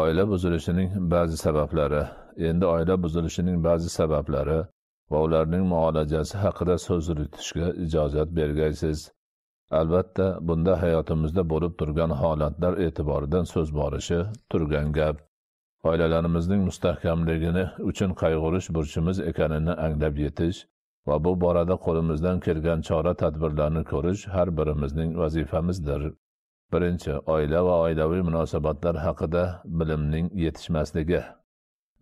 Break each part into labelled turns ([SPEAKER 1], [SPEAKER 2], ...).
[SPEAKER 1] oila buzilishining ba'zi sabablari endi oila buzilishining ba'zi sabablari va ularning muolajasi haqida so'z yuritishga ijozat bergaysiz albatta bunda hayotimizda bo'lib turgan holatlar e'tiboridan so'z borishi turgan gap oilalarimizning mustahkamligini uchun qayg'urish burchimiz ekanini anglab yetish va bu borada qo'limizdan kelgan chora tadbirlarni ko'rish har birimizning vazifamizdir birinchi oila va oilaviy munosabatlar haqida bilimning yetishmasligi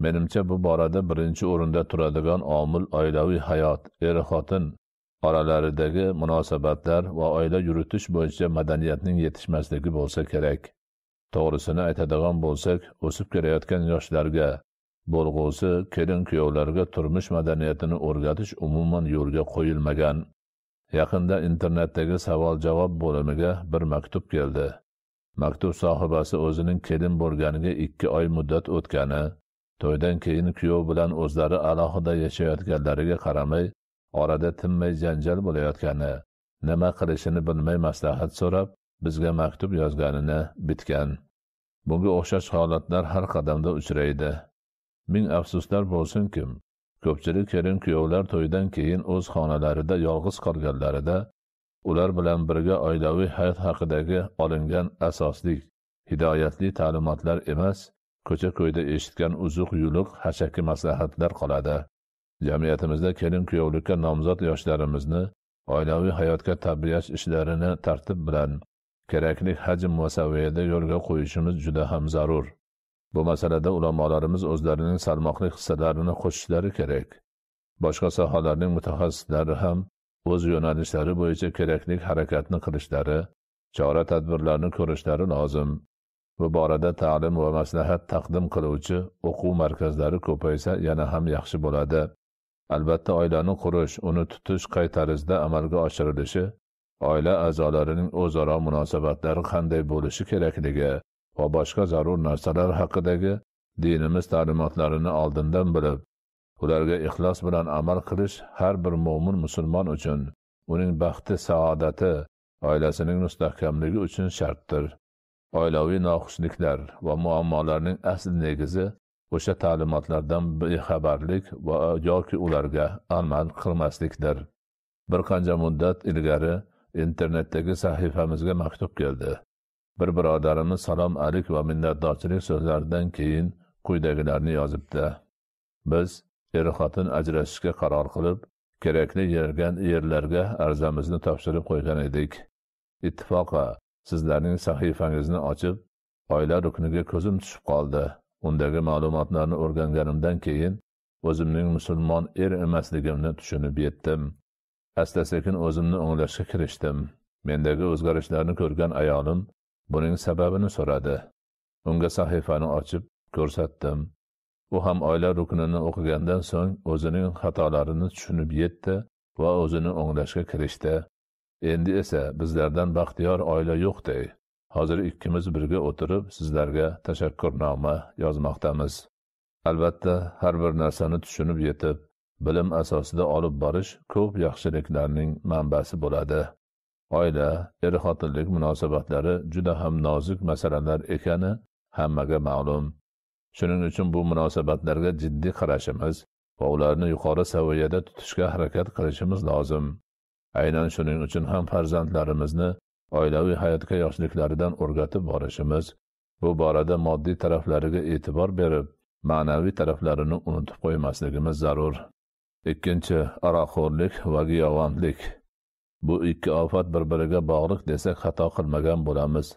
[SPEAKER 1] menimcha bu borada birinchi o'rinda turadigan omil oilaviy hayot er xotin oralaridagi munosabatlar va oila yuritish bo'yicha madaniyatning yetishmasligi bo'lsa kerak to'g'risini aytadigan bo'lsak o'sib kelayotgan yoshlarga bo'lg'usi kelin kuyovlarga turmush madaniyatini o'rgatish umuman yo'lga qo'yilmagan yaqinda internetdagi savol javob bo'limiga bir maktub keldi maktub sohibasi o'zining kelin bo'lganiga ikki oy muddat o'tgani to'ydan keyin kuyov bilan o'zlari alohida yashayotganlariga qaramay orada tinmay janjal bo'layotgani nima qilishini bilmay maslahat so'rab bizga maktub yozganini bitgan bunga o'xshash holatlar har qadamda uchraydi ming afsuslar bo'lsin kim ko'pchilik kelin kuyovlar to'ydan keyin o'z xonalarida yolg'iz qolganlarida ular bilan birga oilaviy hayot haqidagi olingan asosli hidoyatli ta'limotlar emas ko'cha ko'yda eshitgan uzuq yuluq hashaki maslahatlar qoladi jamiyatimizda kelin kuyovlikka nomzod yoshlarimizni oilaviy hayotga tarbiyalash ishlarini tartib bilan kerakli hajm va saviyada yo'lga qo'yishimiz juda ham zarur Bu masalada ulamolarimiz o'zlarining salmoqli hissalarini qo'shishlari kerak. Boshqa sohalarning mutaxassislari ham o'z yo'nalishlari bo'yicha kerakli harakatni qilishlari, chora tadbirlarni ko'rishlari lozim. Bu borada ta'lim va maslahat taqdim qiluvchi o'quv markazlari ko'paysa yana ham yaxshi bo'ladi. Albatta oilani qurish, uni tutish qay tarzda amalga oshirilishi, oila a'zolarining o'zaro munosabatlari qanday bo'lishi kerakligi va boshqa zarur narsalar haqidagi dinimiz ta'limotlarini oldindan bilib ularga ixlos bilan amal qilish har bir mo'min musulmon uchun uning baxti saodati oilasining mustahkamligi uchun shartdir oilaviy noxushliklar va muammolarning asl negizi o'sha ta'limotlardan bexabarlik va yoki ularga amal qilmaslikdir bir qancha muddat ilgari internetdagi sahifamizga maktub keldi bir birodarimni salom alik va minnatdorchilik so'zlaridan keyin quyidagilarni yozibdi biz er xotin ajrashishga qaror qilib kerakli yergan yerlarga arzamizni topshirib qo'ygan edik ittifoqa sizlarning sahifangizni ochib oila rukniga ko'zim tushib qoldi undagi ma'lumotlarni o'rganganimdan keyin o'zimning musulmon er emasligimni tushunib yetdim asta sekin o'zimni o'nglashga kirishdim mendagi o'zgarishlarni ko'rgan ayolim buning sababini so'radi unga sahifani ochib ko'rsatdim u ham oila ruknini o'qigandan so'ng o'zining xatolarini tushunib yetdi va o'zini o'nglashga kirishdi endi esa bizlardan baxtiyor oila yo'qday hozir ikkimiz birga o'tirib sizlarga tashakkurnoma yozmoqdamiz albatta har bir narsani tushunib yetib bilim asosida olib borish ko'p yaxshiliklarning manbasi bo'ladi oila er xotinlik munosabatlari juda ham nozik masalalar ekani hammaga ma'lum shuning uchun bu munosabatlarga jiddiy qarashimiz va ularni yuqori saviyada tutishga harakat qilishimiz lozim aynan shuning uchun ham farzandlarimizni oilaviy hayotga yoshliklaridan o'rgatib borishimiz bu borada moddiy taraflariga e'tibor berib ma'naviy taraflarini unutib qo'ymasligimiz zarur ikkinchi aroqxo'rlik va giyovandlik bu ikki ofat bir biriga bog'liq desak xato qilmagan bo'lamiz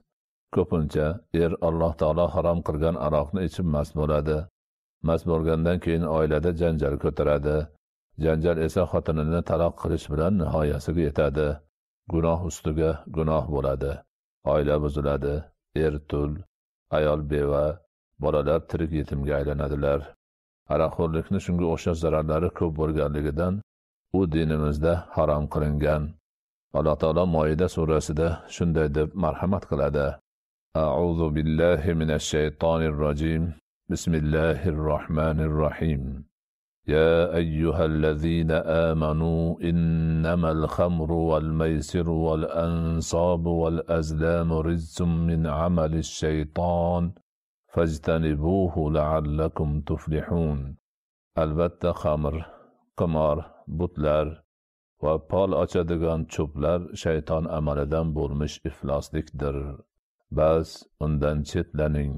[SPEAKER 1] ko'pincha er alloh taolo harom qilgan aroqni ichib mast bo'ladi mast bo'lgandan keyin oilada janjal ko'taradi janjal esa xotinini taloq qilish bilan nihoyasiga yetadi gunoh ustiga gunoh bo'ladi oila buziladi er tul ayol beva bolalar tirik yetimga aylanadilar aroqxo'rlikni shunga o'xshash zararlari ko'p bo'lganligidan u dinimizda harom qilingan alloh taolo moida سورة شندة دب مرحمة قلادة أعوذ بالله من الشيطان الرجيم بسم الله الرحمن الرحيم يا أيها الذين آمنوا إنما الخمر والميسر والأنصاب والأزلام رز من عمل الشيطان فاجتنبوه لعلكم تفلحون البتة خمر قمار بطلر va pol ochadigan cho'plar shayton amalidan bo'lmish ifloslikdir bas undan chetlaning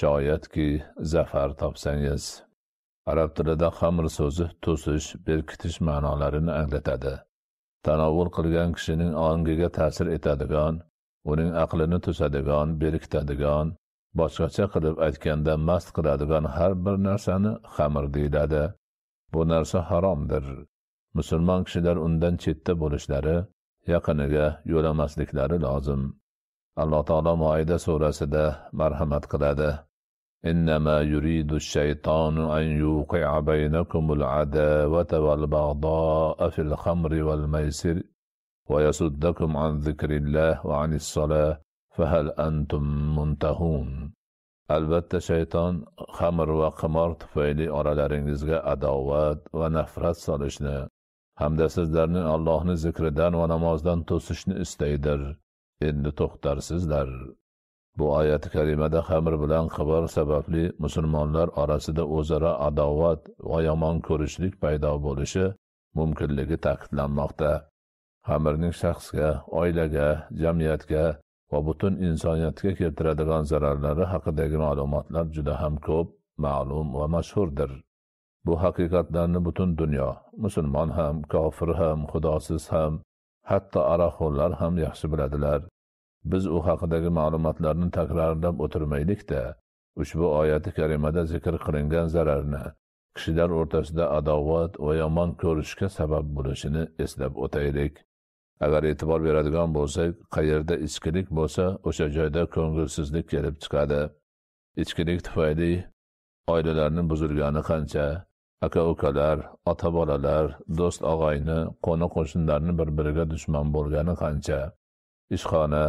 [SPEAKER 1] shoyatki zafar topsangiz arab tilida xamr so'zi to'sish berkitish ma'nolarini anglatadi tanovvul qilgan kishining ongiga ta'sir etadigan uning aqlini to'sadigan berkitadigan boshqacha qilib aytganda mast qiladigan har bir narsani xamir deyiladi bu narsa haromdir musulmon kishilar undan chetda bo'lishlari yaqiniga yo'lamasliklari lozim alloh taolo moida surasida marhamat qiladi إنما يريد الشيطان أن يوقع بينكم العداوة والبغضاء في الخمر والميسر ويصدكم عن ذكر الله وعن الصلاة فهل أنتم منتهون albatta shayton xamir va qimor tufayli oralaringizga adovat va nafrat solishni hamda sizlarni allohni zikridan va namozdan to'sishni istaydir endi to'xtarsizlar bu oyati karimada xamir bilan xabar sababli musulmonlar orasida o'zaro adovat va yomon ko'rishlik paydo bo'lishi mumkinligi ta'kidlanmoqda xamirning shaxsga oilaga jamiyatga va butun insoniyatga keltiradigan zararlari haqidagi ma'lumotlar juda ham ko'p ma'lum va mashhurdir bu haqiqatlarni butun dunyo musulmon ham kofir ham xudosiz ham hatto aroqxo'rlar ham yaxshi biladilar biz u haqidagi ma'lumotlarni takrorlab o'tirmaylikda ushbu oyati karimada zikr qilingan zararni kishilar o'rtasida adovat va yomon ko'rishga sabab bo'lishini eslab o'taylik agar e'tibor beradigan bo'lsak qayerda ichkilik bo'lsa o'sha joyda ko'ngilsizlik kelib chiqadi ichkilik tufayli oilalarni buzilgani qancha aka ukalar ota bolalar do'st og'ayni qo'ni qo'shnilarni bir biriga dushman bo'lgani qancha ishxona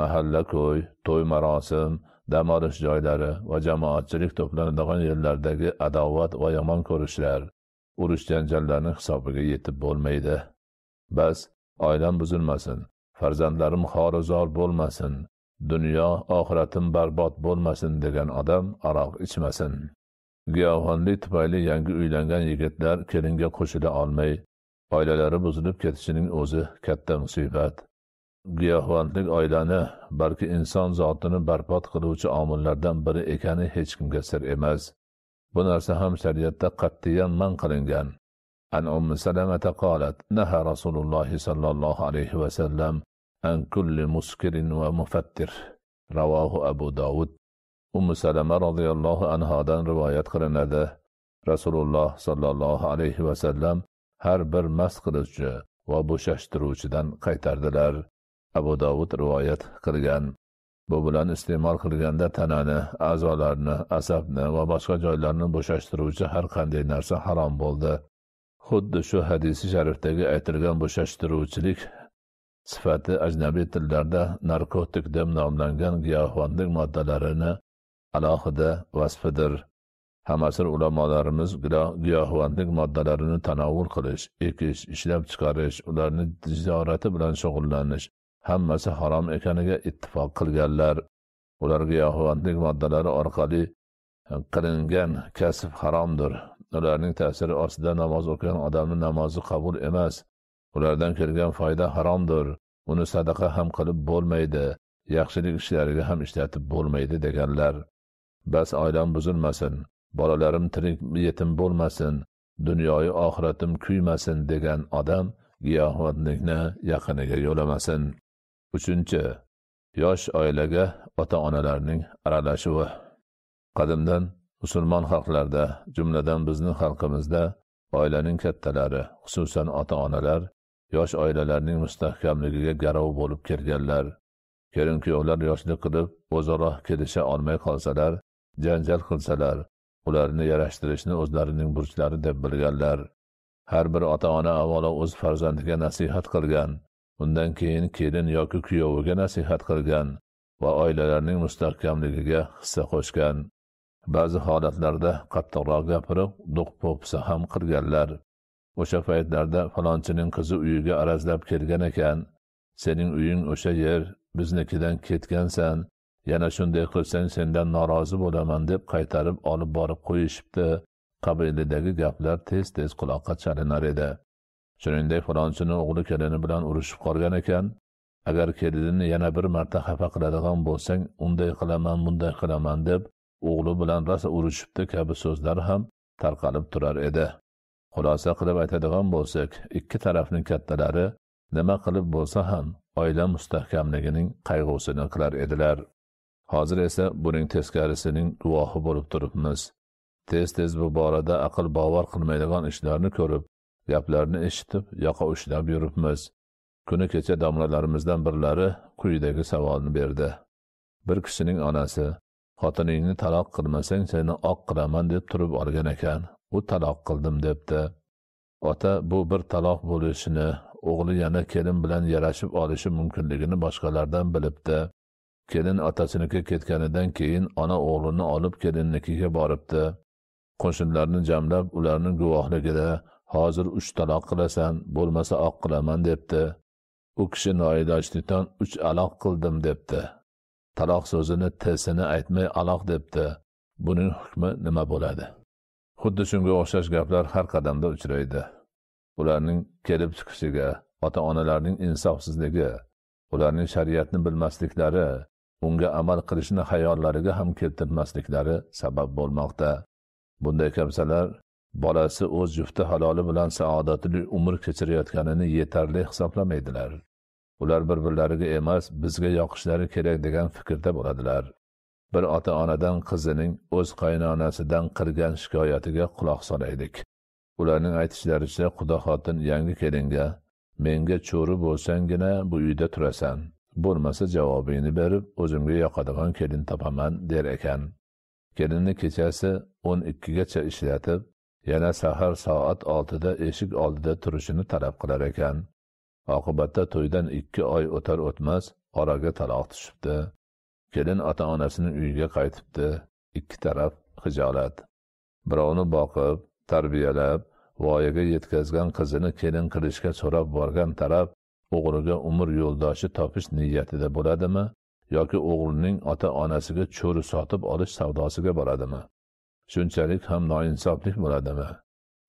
[SPEAKER 1] mahalla ko'y to'y marosim dam olish joylari va jamoatchilik to'planadigan yerlardagi adovat va yomon ko'rishlar urush janjallarni hisobiga yetib bo'lmaydi bas oilam buzilmasin farzandlarim xorizor bo'lmasin dunyo oxiratim barbod bo'lmasin degan odam aroq ichmasin giyohvandlik tufayli yangi uylangan yigitlar kelinga qo'shila olmay oilalari buzilib ketishining o'zi katta musibat giyohvandlik oilani balki inson zotini barbod qiluvchi omillardan biri ekani hech kimga sir emas bu narsa ham shariatda qat'iyan man qilingan an ummi salamata qolat naha rasululloh sollallohu alayhi vasallam an kulli muskirin va mufattir ravohu abu dovud ummu salama roziyallohu anhodan rivoyat qilinadi rasululloh sollallohu alayhi vasallam har bir mast qiluvchi va bo'shashtiruvchidan qaytardilar abu dovud rivoyat qilgan bu bilan iste'mol qilganda tanani a'zolarni asabni va boshqa joylarni bo'shashtiruvchi har qanday narsa harom bo'ldi xuddi shu hadisi sharifdagi aytilgan bo'shashtiruvchilik sifati ajnabiy tillarda narkotik deb nomlangan giyohvandlik moddalarini alohida vasfidir ham asr ulamolarimiz giyohvandlik moddalarini tanovvul qilish ekish ishlab chiqarish ularni tijorati bilan shug'ullanish hammasi harom ekaniga ittifoq qilganlar ular giyohvandlik moddalari orqali qilingan kasb haromdir ularning ta'siri ostida namoz o'qigan odamni namozi qabul emas ulardan kelgan foyda haromdir uni sadaqa ham qilib bo'lmaydi yaxshilik ishlariga ham ishlatib bo'lmaydi deganlar bas oilam buzilmasin bolalarim tirik yetim bo'lmasin dunyoyu oxiratim kuymasin degan odam giyohvandlikni yaqiniga yo'lamasin uchinchi yosh oilaga ota onalarning aralashuvi qadimdan musulmon xalqlarda jumladan bizning xalqimizda oilaning kattalari xususan ota onalar yosh oilalarning mustahkamligiga garov bo'lib kelganlar kelin kuyovlar yoshlik qilib o'zaro kelisha olmay qolsalar janjal qilsalar ularni yarashtirishni o'zlarining burchlari deb bilganlar har bir ota ona avvalo o'z farzandiga nasihat qilgan undan keyin kelin yoki kuyoviga nasihat qilgan va oilalarning mustahkamligiga hissa qo'shgan ba'zi holatlarda qattiqroq gapirib do'q po'pisa ham qilganlar o'sha paytlarda falonchining qizi uyiga arazlab kelgan ekan sening uying o'sha yer biznikidan ketgansan yana shunday qilsang sendan norozi bo'laman deb qaytarib olib borib qo'yishibdi qabilidagi gaplar tez tez quloqqa chalinar edi shuningdek falonchini o'g'li kelini bilan urushib qolgan ekan agar kelinini yana bir marta xafa qiladigan bo'lsang unday qilaman bunday qilaman deb o'g'li bilan rosa urushibdi kabi so'zlar ham tarqalib turar edi xulosa qilib aytadigan bo'lsak ikki tarafning kattalari nima qilib bo'lsa ham oila mustahkamligining qayg'usini qilar edilar hozir esa buning teskarisining guvohi bo'lib turibmiz tez tez bu borada aql bovar qilmaydigan ishlarni ko'rib gaplarni eshitib yoqa ushlab yuribmiz kuni kecha domlalarimizdan birlari quyidagi savolni berdi bir kishining onasi xotiningni taloq qilmasang seni oq qilaman deb turib olgan ekan u taloq qildim debdi ota bu bir taloq bo'lishini o'g'li yana kelin bilan yarashib olishi mumkinligini boshqalardan bilibdi kelin otasiniki ketganidan keyin ona o'g'lini olib kelinnikiga boribdi qo'shnilarni jamlab ularni guvohligida hozir uch taloq qilasan bo'lmasa oq qilaman debdi u kishi noilojlikdan uch aloq qildim debdi taloq so'zini tsini aytmay aloq debdi buning hukmi nima bo'ladi xuddi shunga o'xshash gaplar har qadamda uchraydi ularning kelib chiqishiga ota onalarning insofsizligi ularning shariatni bilmasliklari unga amal qilishni hayollariga ham keltirmasliklari sabab bo'lmoqda bunday kimsalar bolasi o'z jufti haloli bilan saodatli umr kechirayotganini yetarli hisoblamaydilar ular bir birlariga emas bizga yoqishlari kerak degan fikrda bo'ladilar bir ota onadan qizining o'z qaynonasidan qilgan shikoyatiga quloq solaylik ularning aytishlaricha xudo xotin yangi kelinga menga cho'ri bo'lsanggina bu uyda turasan bo'lmasa javobingni berib o'zimga yoqadigan kelin topaman der ekan kelinni kechasi o'n ikkigacha ishlatib yana sahar soat oltida eshik oldida turishini talab qilar ekan oqibatda to'ydan ikki oy o'tar o'tmas oraga taloq tushibdi kelin ota onasini uyiga qaytibdi ikki taraf hijolat birovni boqib tarbiyalab voyaga yetkazgan qizini kelin qilishga so'rab borgan taraf o'g'riga umr yo'ldoshi topish niyatida bo'ladimi yoki o'g'lining ota onasiga cho'ri sotib olish savdosiga boradimi shunchalik ham noinsoflik bo'ladimi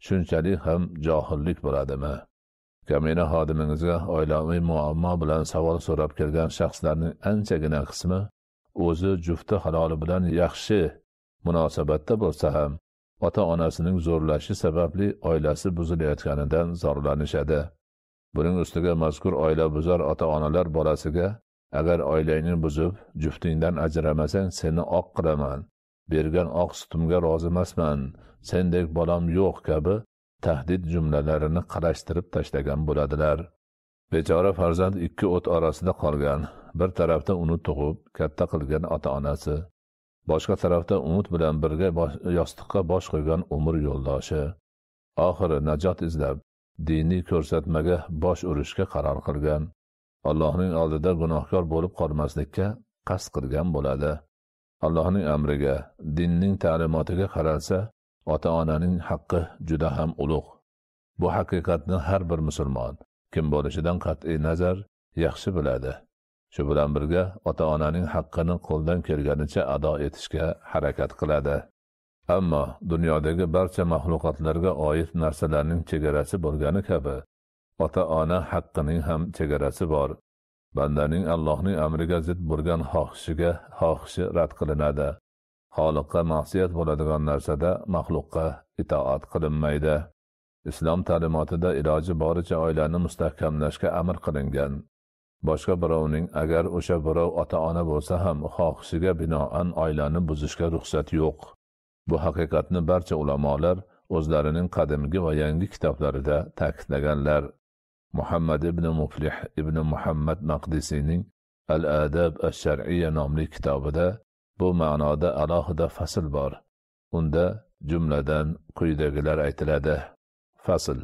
[SPEAKER 1] shunchalik ham johillik bo'ladimi kamina xodimingizga oilaviy muammo bilan savol so'rab kelgan shaxslarning anchagina qismi o'zi jufti haloli bilan yaxshi munosabatda bo'lsa ham ota onasining zo'rlashi sababli oilasi buzilayotganidan zorlanishadi buning ustiga mazkur oilabuzar ota onalar bolasiga agar oilangni buzib juftingdan ajramasang seni oq qilaman bergan oq sutimga rozi emasman sendek bolam yo'q kabi tahdid jumlalarini qalashtirib tashlagan bo'ladilar bechora farzand ikki o't orasida qolgan bir tarafda uni tug'ib katta qilgan ota onasi boshqa tarafda umid bilan birga yostiqqa bosh qo'ygan umr yo'ldoshi oxiri najot izlab diniy ko'rsatmaga bosh urishga qaror qilgan allohning oldida gunohkor bo'lib qolmaslikka qasd qilgan bo'ladi allohning amriga dinning ta'limotiga qaralsa ota onaning haqqi juda ham ulug' bu haqiqatni har bir musulmon kim bo'lishidan qat'iy nazar yaxshi biladi shu bilan birga ota onaning haqqini qo'ldan kelganicha ado etishga harakat qiladi ammo dunyodagi barcha maxluqotlarga oid narsalarning chegarasi bo'lgani kabi ota ona haqqining ham chegarasi bor bandaning allohning amriga zid bo'lgan xohishiga xohishi rad qilinadi xoliqqa ma'siyat bo'ladigan narsada maxluqqa itoat qilinmaydi islom ta'limotida iloji boricha oilani mustahkamlashga amr qilingan boshqa birovning agar o'sha birov ota ona bo'lsa ham xohishiga binoan oilani buzishga ruxsat yo'q Bu haqiqatni barcha ulamolar o'zlarining qadimgi va yangi kitoblarida ta'kidlaganlar muhammad ibn muflih ibn muhammad maqdisiyning al adab al shar'iya nomli kitobida bu ma'noda alohida fasl bor unda jumladan quyidagilar aytiladi fasl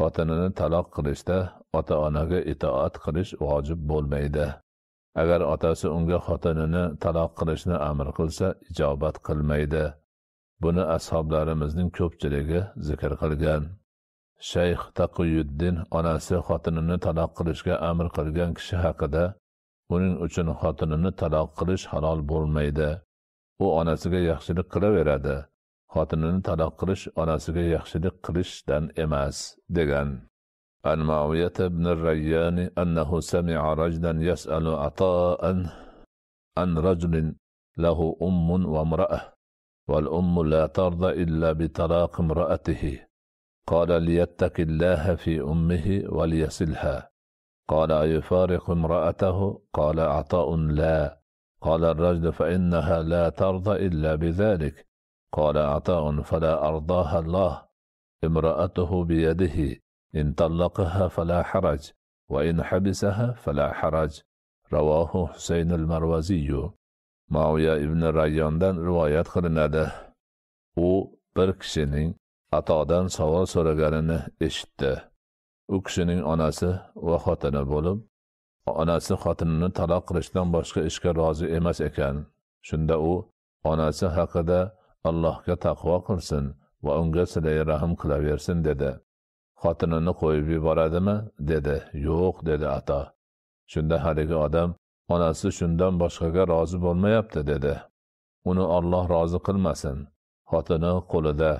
[SPEAKER 1] xotinini taloq qilishda ota onaga itoat qilish vojib bo'lmaydi agar otasi unga xotinini taloq qilishni amr qilsa ijobat qilmaydi buni ashoblarimizning ko'pchiligi zikr qilgan shayx taqiyuddin onasi xotinini taloq qilishga amr qilgan kishi haqida buning uchun xotinini taloq qilish halol bo'lmaydi u onasiga yaxshilik qilaveradi xotinini taloq qilish onasiga yaxshilik qilishdan emas degan عن معاوية بن الريان أنه سمع رجلا يسأل عطاء عن رجل له أم وامرأة والأم لا ترضى إلا بطلاق امرأته قال ليتك الله في أمه وليصلها قال أيفارق امرأته قال عطاء لا قال الرجل فإنها لا ترضى إلا بذلك قال عطاء فلا أرضاها الله امرأته بيده إن طلقها فلا حرج وإن حبسها فلا حرج رواه حسين المروزي Maviya ibn Rayyondan rivoyat qilinadi. U bir kishining atodan savol so'raganini eshitdi. U kishining onasi va xotini bo'lib, onasi xotinini taloq qilishdan boshqa ishga rozi emas ekan. Shunda u onasi haqida Allohga taqvo qilsin va unga silay rahm qilaversin dedi. Xotinini qo'yib yuboradimi? dedi. Yo'q dedi ato. Shunda haligi odam onasi shundan boshqaga rozi bo'lmayapti dedi uni olloh rozi qilmasin xotini qo'lida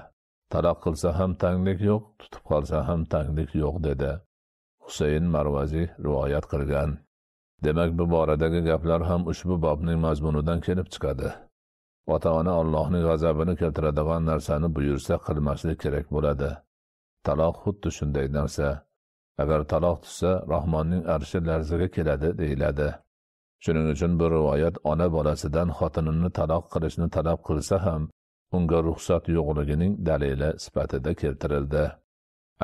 [SPEAKER 1] talab qilsa ham tanglik yo'q tutib qolsa ham tanglik yo'q dedi husayn marvaziy rivoyat qilgan demak bu boradagi gaplar ham ushbu bobning mazmunidan kelib chiqadi ota ona allohning g'azabini keltiradigan narsani buyursa qilmaslik kerak bo'ladi taloq xuddi shunday narsa agar taloq tushsa rahmonning arshi larzaga keladi deyiladi shuning uchun bir rivoyat ona bolasidan xotinini taloq qilishni talab qilsa ham unga ruxsat yo'qligining dalili sifatida keltirildi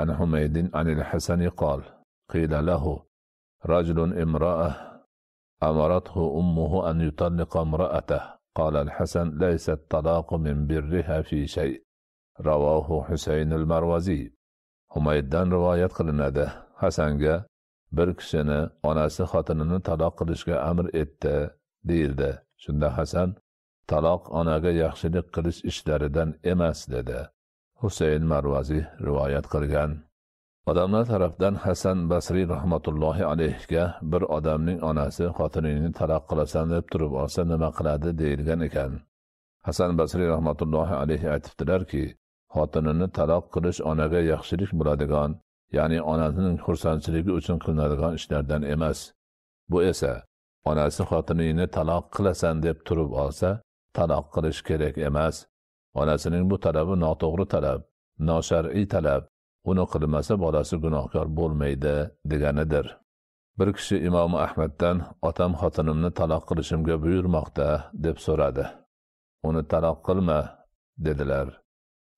[SPEAKER 1] an humaydin anil hasani qol qila lahu rajulun imro'ah amarathu ummuhu an yutalliqa imra'atah قال الحسن ليس الطلاق من fi في شيء husayn al المروزي humayddan rivoyat qilinadi hasanga bir kishini onasi xotinini taloq qilishga amr etdi deyildi shunda hasan taloq onaga yaxshilik qilish ishlaridan emas dedi husayn marvaziy rivoyat qilgan odamlar tarafdan hasan basriy rahmatullohi alayhga bir odamning onasi xotiningni taloq qilasan deb turib olsa nima qiladi deyilgan ekan hasan basriy rahmatullohi alayhi aytibdilarki xotinini taloq qilish onaga yaxshilik bo'ladigan ya'ni onasining xursandchiligi uchun qilinadigan ishlardan emas bu esa onasi xotiningni taloq qilasan deb turib olsa taloq qilish kerak emas onasining bu talabi noto'g'ri talab noshar'iy talab uni qilmasa bolasi gunohkor bo'lmaydi deganidir bir kishi imom ahmaddan otam xotinimni taloq qilishimga buyurmoqda deb so'radi uni taloq qilma dedilar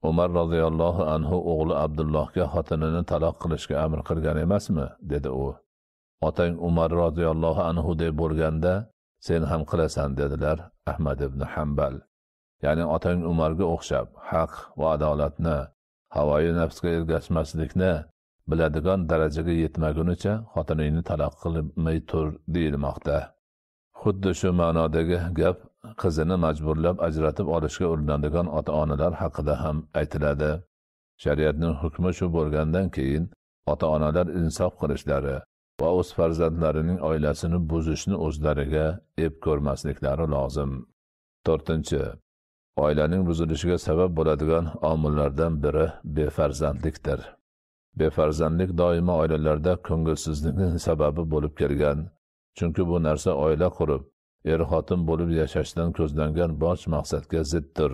[SPEAKER 1] umar roziyallohu anhu o'g'li abdullohga xotinini taloq qilishga amr qilgan emasmi dedi u otang umar roziyallohu anhu deb bo'lganda sen ham qilasan dedilar ahmad ibn hambal ya'ni otang umarga o'xshab haq va adolatni havoyi nafsga ergashmaslikni biladigan darajaga yetmagunicha xotiningni taloq qilmay tur deyilmoqda xuddi shu ma'nodagi gap qizini majburlab ajratib olishga urinadigan ota onalar haqida ham aytiladi shariatning hukmi shu bo'lgandan keyin ota onalar insof qilishlari va o'z farzandlarining oilasini buzishni o'zlariga ep ko'rmasliklari lozim to'rtinchi oilaning buzilishiga sabab bo'ladigan omillardan biri befarzandlikdir befarzandlik doimo oilalarda ko'ngilsizlikning sababi bo'lib kelgan chunki bu narsa oila qurib er xotin bo'lib yashashdan ko'zlangan bosh maqsadga ziddir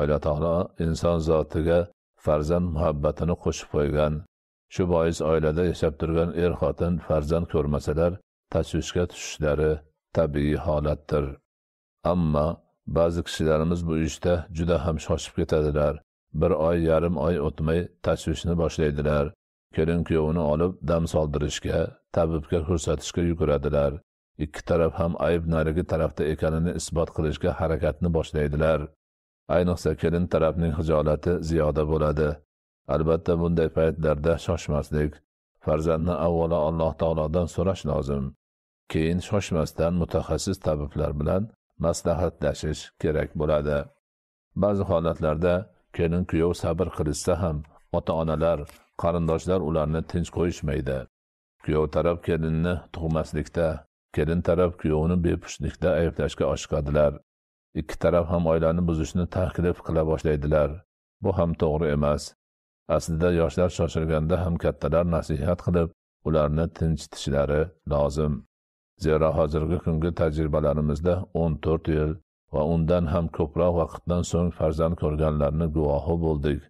[SPEAKER 1] alloh taolo inson zotiga farzand muhabbatini qo'shib qo'ygan shu bois oilada yashab turgan er xotin farzand ko'rmasalar tashvishga tushishlari tabiiy holatdir ammo ba'zi kishilarimiz bu ishda juda ham shoshib ketadilar bir oy yarim oy o'tmay tashvishni boshlaydilar kelin kuyovini olib dam soldirishga tabibga ko'rsatishga yuguradilar ikki taraf ham ayb narigi tarafda ekanini isbot qilishga harakatni boshlaydilar ayniqsa kelin tarafning hijolati ziyoda bo'ladi albatta bunday paytlarda shoshmaslik farzandni avvalo alloh taolodan so'rash lozim keyin shoshmasdan mutaxassis tabiblar bilan maslahatlashish kerak bo'ladi ba'zi holatlarda kelin kuyov sabr qilishsa ham ota onalar qarindoshlar ularni tinch qo'yishmaydi kuyov taraf kelinni tug'maslikda kelin taraf kuyovini bepushtlikda ayblashga oshiqadilar ikki taraf ham oilani buzishni taklif qila boshlaydilar bu ham to'g'ri emas aslida yoshlar shoshilganda ham kattalar nasihat qilib ularni tinchitishlari lozim zero hozirgi kungi tajribalarimizda o'n to'rt yil va undan ham ko'proq vaqtdan so'ng farzand ko'rganlarni guvohi bo'ldik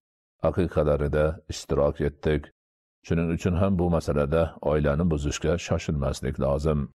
[SPEAKER 1] aqiqalarida ishtirok etdik shuning uchun ham bu masalada oilani buzishga shoshilmaslik lozim